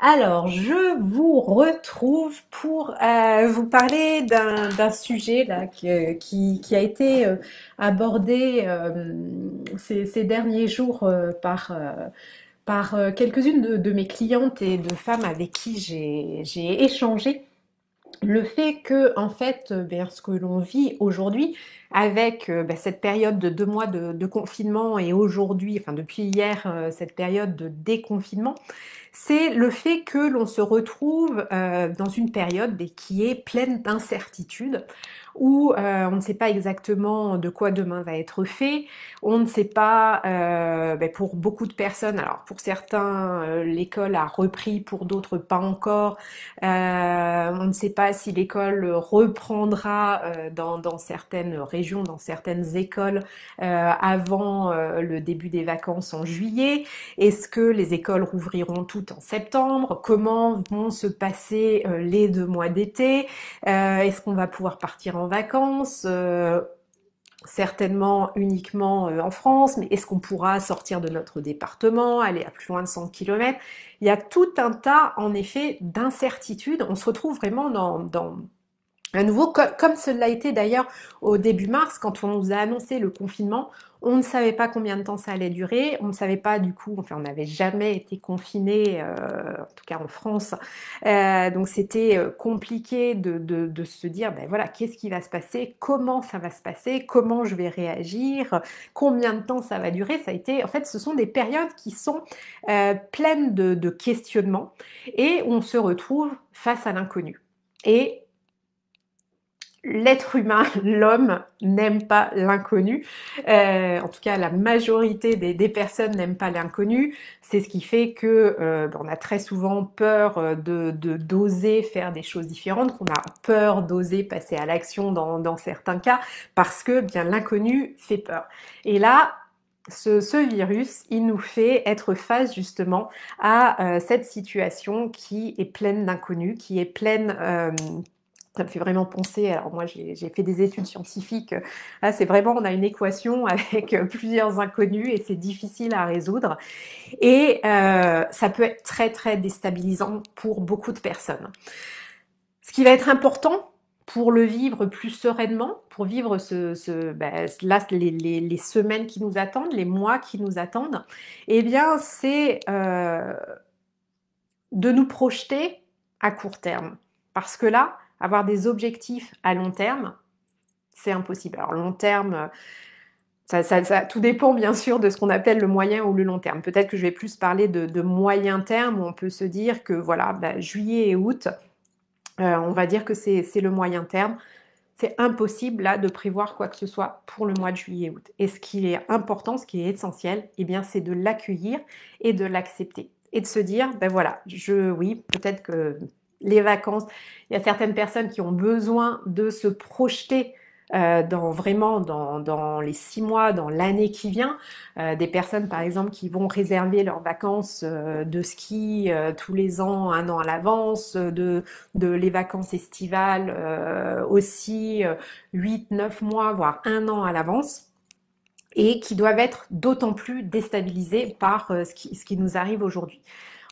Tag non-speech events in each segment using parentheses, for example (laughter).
Alors, je vous retrouve pour euh, vous parler d'un sujet là, qui, euh, a été euh, abordé ces, derniers jours par, quelques-unes de, mes clientes et de femmes avec qui j'ai échangé le fait que, en fait, euh, ben, ce que l'on vit aujourd'hui, avec euh, ben, cette période de deux mois de, confinement et aujourd'hui, enfin depuis hier, euh, cette période de déconfinement, c'est le fait que l'on se retrouve dans une période ben, qui est pleine d'incertitudes où euh, on ne sait pas exactement de quoi demain va être fait, on ne sait pas, euh, ben, pour beaucoup de personnes, alors pour certains euh, l'école a repris, pour d'autres pas encore, on ne sait pas si l'école reprendra dans, dans, certaines régions, dans certaines écoles avant le début des vacances en juillet, est-ce que les écoles rouvriront toutes en septembre, comment vont se passer les deux mois d'été, est-ce qu'on va pouvoir partir en vacances euh, certainement uniquement euh, en France, mais est-ce qu'on pourra sortir de notre département, aller à plus loin de 100 km Il y a tout un tas, en effet, d'incertitudes. On se retrouve vraiment dans, dans, à nouveau, comme cela a été d'ailleurs au début mars, quand on nous a annoncé le confinement, on ne savait pas combien de temps ça allait durer, on ne savait pas du coup, enfin on n'avait jamais été confiné, euh, en tout cas en France, euh, donc c'était euh, compliqué de, se dire, ben voilà, qu'est-ce qui va se passer, comment ça va se passer, comment je vais réagir, combien de temps ça va durer, ça a été, en fait ce sont des périodes qui sont pleines de, de questionnements et on se retrouve face à l'inconnu. Et l'être humain, (laughs) l'homme, n'aime pas l'inconnu. Euh, en tout cas, la majorité des, personnes n'aiment pas l'inconnu. C'est ce qui fait que euh, ben, on a très souvent peur euh, de d'oser faire des choses différentes, qu'on a peur d'oser passer à l'action dans, certains cas, parce que bien l'inconnu fait peur. Et là, ce, virus, il nous fait être face justement à cette situation qui est pleine d'inconnus, qui est pleine ça me fait vraiment penser, alors moi j'ai fait des études scientifiques, euh, là c'est vraiment on a une équation (laughs) avec euh, plusieurs inconnus et c'est difficile à résoudre. Et euh, ça peut être très très déstabilisant pour beaucoup de personnes. Ce qui va être important pour le vivre plus sereinement, pour vivre ce, ben, les, semaines qui nous attendent, les mois qui nous attendent, et eh bien c'est de nous projeter à court terme. Parce que là, avoir des objectifs à long terme, c'est impossible. Alors long terme, ça, ça, tout dépend bien sûr de ce qu'on appelle le moyen ou le long terme. Peut-être que je vais plus parler de, moyen terme où on peut se dire que voilà, bah, juillet et août, euh, on va dire que c'est le moyen terme. C'est impossible là de prévoir quoi que ce soit pour le mois de juillet et août. Et ce qui est important, ce qui est essentiel, eh bien c'est de l'accueillir et de l'accepter et de se dire ben voilà, je oui, peut-être que les vacances. Il y a certaines personnes qui ont besoin de se projeter euh, dans vraiment dans, les six mois, dans l'année qui vient. Euh, des personnes, par exemple, qui vont réserver leurs vacances euh, de ski tous les ans, un an à l'avance, de, de, les vacances estivales aussi, huit, neuf mois, voire un an à l'avance et qui doivent être d'autant plus déstabilisées par ce ce qui nous arrive aujourd'hui.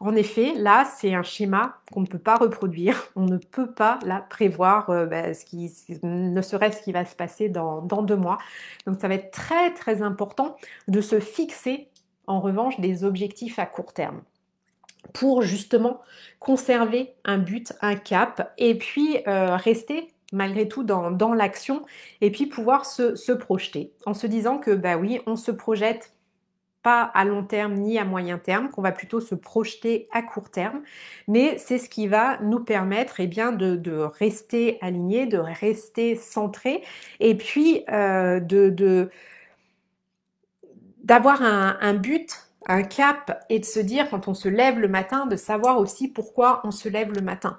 En effet, là, c'est un schéma qu'on ne peut pas reproduire. (laughs) On ne peut pas la prévoir euh, bah, ce qui, ne serait-ce qui va se passer dans, deux mois. Donc ça va être très très important de se fixer en revanche des objectifs à court terme pour justement conserver un but, un cap et puis euh, rester malgré tout dans, l'action et puis pouvoir se, se, projeter en se disant que bah oui, on se projette pas à long terme ni à moyen terme, qu'on va plutôt se projeter à court terme, mais c'est ce qui va nous permettre et eh bien, de, rester aligné, de rester centré, et puis euh, de, d'avoir un but un cap et de se dire quand on se lève le matin, de savoir aussi pourquoi on se lève le matin.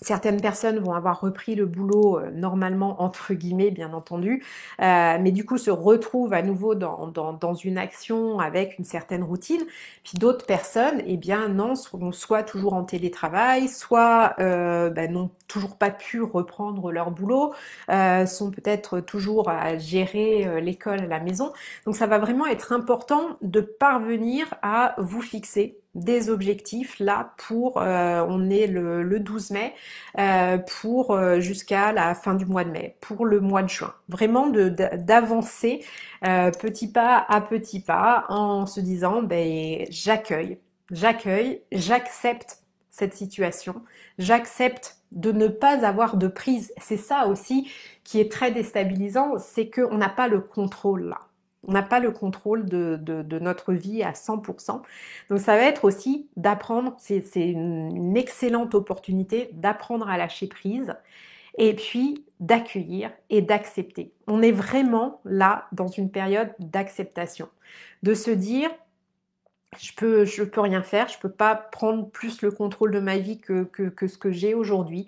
Certaines personnes vont avoir repris le boulot euh, normalement, entre guillemets, bien entendu, euh, mais du coup se retrouvent à nouveau dans, dans, une action avec une certaine routine. Puis d'autres personnes, eh bien non, sont soit toujours en télétravail, soit euh, bah, n'ont toujours pas pu reprendre leur boulot, sont peut-être toujours à gérer l'école à la maison. Donc ça va vraiment être important de parvenir à vous fixer des objectifs là pour, euh, on est le, 12 mai, euh, pour euh, jusqu'à la fin du mois de mai, pour le mois de juin. Vraiment d'avancer petit pas à petit pas en se disant, ben, j'accueille, j'accueille, j'accepte cette situation, j'accepte de ne pas avoir de prise. C'est ça aussi qui est très déstabilisant, c'est qu'on n'a pas le contrôle là on n'a pas le contrôle de, notre vie à 100%. Donc ça va être aussi d'apprendre, c'est une excellente opportunité d'apprendre à lâcher prise et puis d'accueillir et d'accepter. On est vraiment là dans une période d'acceptation, de se dire je peux, je peux rien faire, je ne peux pas prendre plus le contrôle de ma vie que ce que j'ai aujourd'hui.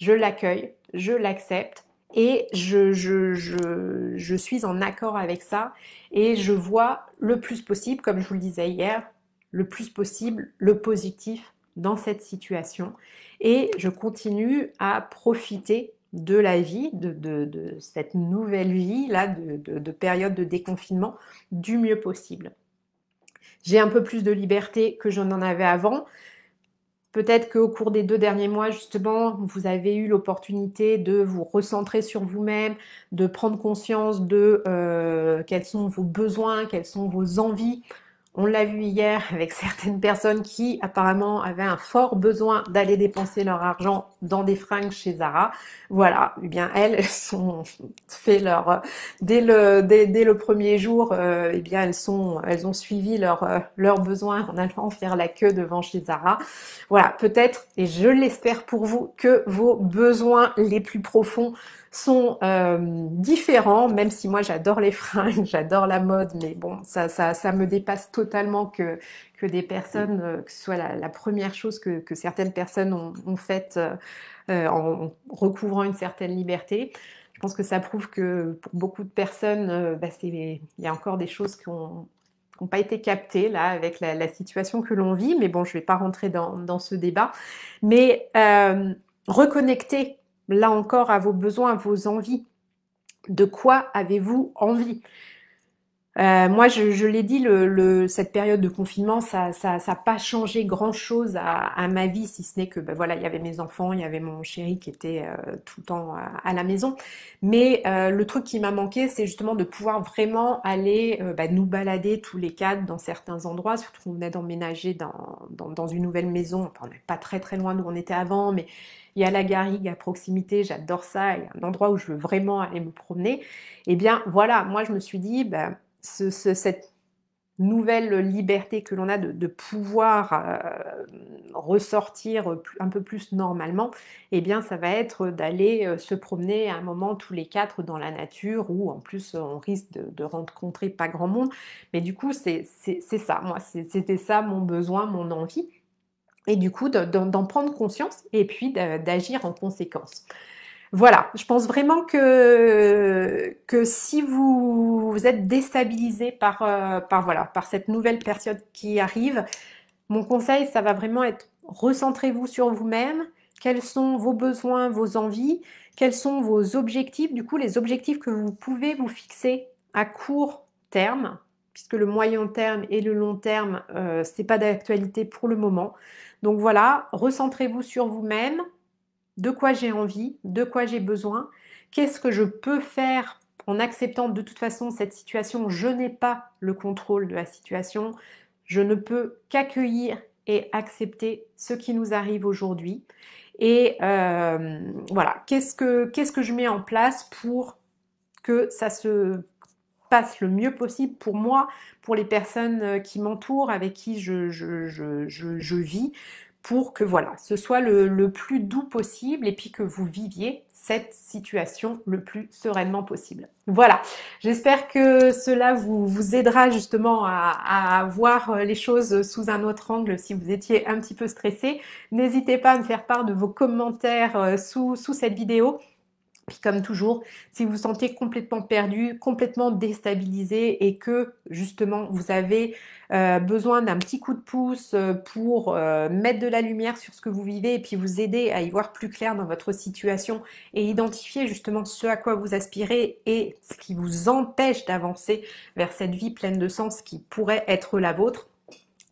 Je l'accueille, je l'accepte, et je, suis en accord avec ça et je vois le plus possible, comme je vous le disais hier, le plus possible le positif dans cette situation. Et je continue à profiter de la vie, de, cette nouvelle vie, là, de, de période de déconfinement, du mieux possible. J'ai un peu plus de liberté que je n'en avais avant. Peut-être qu'au cours des deux derniers mois, justement, vous avez eu l'opportunité de vous recentrer sur vous-même, de prendre conscience de euh, quels sont vos besoins, quelles sont vos envies, on l'a vu hier avec certaines personnes qui apparemment avaient un fort besoin d'aller dépenser leur argent dans des fringues chez Zara. Voilà, eh bien elles (laughs) sont fait leur dès le dès, le premier jour, euh, eh bien elles sont elles ont suivi leurs euh, leurs besoins en allant faire la queue devant chez Zara. Voilà, peut-être et je l'espère pour vous que vos besoins les plus profonds sont euh, différents, même si moi j'adore les fringues, (laughs) j'adore la mode, mais bon ça ça ça me dépasse totalement totalement que, que des personnes, euh, que ce soit la, première chose que, certaines personnes ont, ont faite euh, euh, en, recouvrant une certaine liberté. Je pense que ça prouve que pour beaucoup de personnes, bah, il y a encore des choses qui ont n'ont pas été captées là avec la, situation que l'on vit, mais bon, je ne vais pas rentrer dans, ce débat. Mais reconnecter là encore à vos besoins, à vos envies. De quoi avez-vous envie euh, moi, je, l'ai dit, le, cette période de confinement, ça n'a pas changé grand-chose à, à, ma vie, si ce n'est que, ben voilà, il y avait mes enfants, il y avait mon chéri qui était euh, tout le temps à, la maison. Mais euh, le truc qui m'a manqué, c'est justement de pouvoir vraiment aller ben nous balader tous les quatre dans certains endroits, surtout qu'on venait d'emménager dans, une nouvelle maison. Enfin, on n'est pas très très loin d'où on était avant, mais il y a la garrigue à proximité, j'adore ça, il y a un endroit où je veux vraiment aller me promener. et eh bien, voilà, moi, je me suis dit, ben, cette nouvelle liberté que l'on a de, pouvoir euh, ressortir un peu plus normalement, eh bien ça va être d'aller euh, se promener à un moment tous les quatre dans la nature où en plus on risque de, de rencontrer pas grand monde. Mais du coup c'est ça, moi c'était ça mon besoin, mon envie. Et du coup d'en prendre conscience et puis d'agir en conséquence voilà, je pense vraiment que, si vous, êtes déstabilisé par, euh, cette nouvelle période qui arrive, mon conseil, ça va vraiment être recentrez-vous sur vous-même, quels sont vos besoins, vos envies, quels sont vos objectifs, du coup les objectifs que vous pouvez vous fixer à court terme, puisque le moyen terme et le long terme, euh, ce n'est pas d'actualité pour le moment. Donc voilà, recentrez-vous sur vous-même, de quoi j'ai envie, de quoi j'ai besoin, qu'est-ce que je peux faire en acceptant de toute façon cette situation, je n'ai pas le contrôle de la situation, je ne peux qu'accueillir et accepter ce qui nous arrive aujourd'hui. Et euh, voilà, qu'est-ce que, que je mets en place pour que ça se passe le mieux possible pour moi, pour les personnes euh, qui m'entourent, avec qui je, je, je vis pour que voilà, ce soit le, plus doux possible et puis que vous viviez cette situation le plus sereinement possible. Voilà, j'espère que cela vous, vous aidera justement à, voir les choses sous un autre angle si vous étiez un petit peu stressé. N'hésitez pas à me faire part de vos commentaires euh, sous cette vidéo. Puis comme toujours, si vous vous sentez complètement perdu, complètement déstabilisé et que justement vous avez euh, besoin d'un petit coup de pouce euh, pour euh, mettre de la lumière sur ce que vous vivez et puis vous aider à y voir plus clair dans votre situation et identifier justement ce à quoi vous aspirez et ce qui vous empêche d'avancer vers cette vie pleine de sens qui pourrait être la vôtre,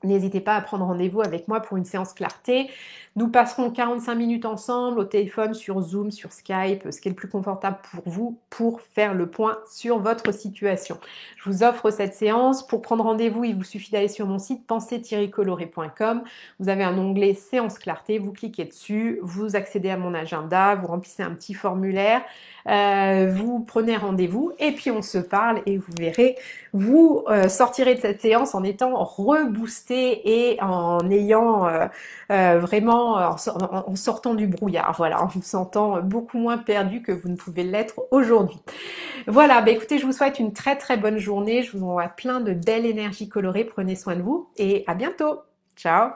N'hésitez pas à prendre rendez-vous avec moi pour une séance clarté. Nous passerons 45 minutes ensemble au téléphone, sur Zoom, sur Skype, ce qui est le plus confortable pour vous pour faire le point sur votre situation. Je vous offre cette séance. Pour prendre rendez-vous, il vous suffit d'aller sur mon site pensez-coloré.com. Vous avez un onglet séance clarté, vous cliquez dessus, vous accédez à mon agenda, vous remplissez un petit formulaire, euh, vous prenez rendez-vous et puis on se parle et vous verrez, vous euh, sortirez de cette séance en étant reboosté et en ayant euh, vraiment euh, en sortant du brouillard, voilà, en vous sentant beaucoup moins perdu que vous ne pouvez l'être aujourd'hui. Voilà, bah, écoutez, je vous souhaite une très très bonne journée, je vous envoie plein de belles énergies colorées, prenez soin de vous et à bientôt. Ciao